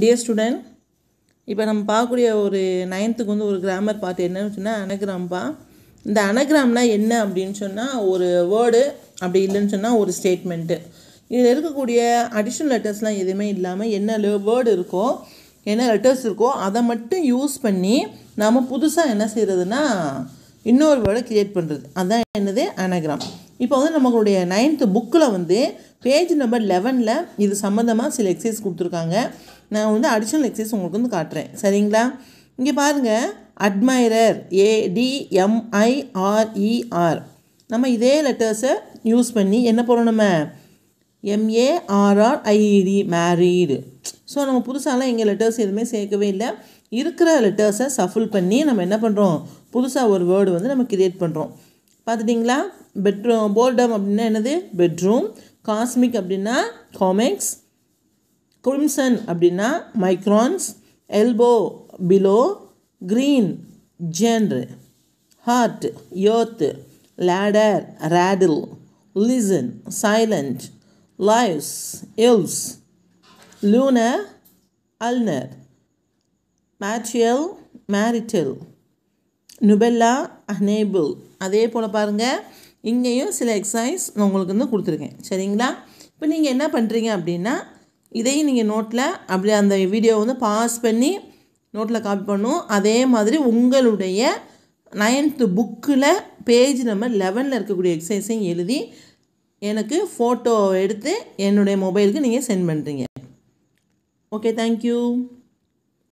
dear student இப்போ நம்ம பார்க்கக்கூடிய ஒரு நைன்த்துக்கு வந்து ஒரு கிராமர் பார்த்து என்னன்னு சொன்னால் அனகிராம்பா இந்த அனகிராம்னா என்ன அப்படின்னு சொன்னால் ஒரு வேர்டு அப்படி இல்லைன்னு சொன்னால் ஒரு ஸ்டேட்மெண்ட்டு இதில் இருக்கக்கூடிய அடிஷ்னல் லெட்டர்ஸ்லாம் எதுவுமே இல்லாமல் என்ன வேர்டு இருக்கோ என்ன லெட்டர்ஸ் இருக்கோ அதை மட்டும் யூஸ் பண்ணி நாம் புதுசாக என்ன செய்கிறதுனா இன்னொரு வேர்டை க்ரியேட் பண்ணுறது அதுதான் என்னது அனகிராம் இப்போ வந்து நம்மளுடைய நைன்த்து புக்கில் வந்து பேஜ் நம்பர் லெவனில் இது சம்மந்தமாக சில எக்ஸசைஸ் கொடுத்துருக்காங்க நான் வந்து அடிஷ்னல் எக்ஸசைஸ் உங்களுக்கு வந்து காட்டுறேன் சரிங்களா இங்கே பாருங்கள் அட்மைரர் ஏடிஎம்ஐஆர்இஆர் e நம்ம இதே லெட்டர்ஸை யூஸ் பண்ணி என்ன போகிறோம் நம்ம எம்ஏஆர்ஆர் ஐஇடி மேரீடு ஸோ நம்ம புதுசாலாம் எங்கள் லெட்டர்ஸ் எதுவுமே சேர்க்கவே இல்லை இருக்கிற லெட்டர்ஸை சஃபுல் பண்ணி நம்ம என்ன பண்ணுறோம் புதுசாக ஒரு வேர்டு வந்து நம்ம கிரியேட் பண்ணுறோம் பார்த்துட்டிங்களா பெட்ரூம் போல்டம் அப்படின்னா என்னது பெட்ரூம் காஸ்மிக் அப்படின்னா காமெக்ஸ் குரிம்சன் அப்படின்னா microns elbow below green genre heart earth ladder rattle listen silent lives elves lunar ulnar material marital nebula unable அதே போல் பாருங்கள் இங்கேயும் சில எக்ஸசைஸ் நான் உங்களுக்கு வந்து கொடுத்துருக்கேன் சரிங்களா இப்போ நீங்கள் என்ன பண்ணுறீங்க அப்படின்னா இதையும் நீங்கள் நோட்டில் அப்படி அந்த வீடியோ வந்து பாஸ் பண்ணி நோட்டில் காப்பி பண்ணும் அதே மாதிரி உங்களுடைய நைன்த்து புக்கில் பேஜ் நம்பர் லெவனில் இருக்கக்கூடிய எக்ஸசைஸையும் எழுதி எனக்கு ஃபோட்டோ எடுத்து என்னுடைய மொபைலுக்கு நீங்கள் சென்ட் பண்ணுறீங்க ஓகே தேங்க்யூ